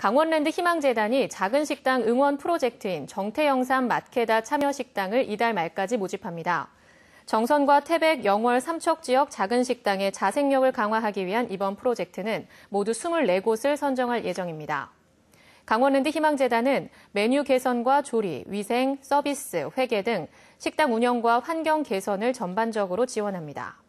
강원랜드 희망재단이 작은 식당 응원 프로젝트인 정태영산 마케다 참여식당을 이달 말까지 모집합니다. 정선과 태백, 영월, 삼척 지역 작은 식당의 자생력을 강화하기 위한 이번 프로젝트는 모두 24곳을 선정할 예정입니다. 강원랜드 희망재단은 메뉴 개선과 조리, 위생, 서비스, 회계 등 식당 운영과 환경 개선을 전반적으로 지원합니다.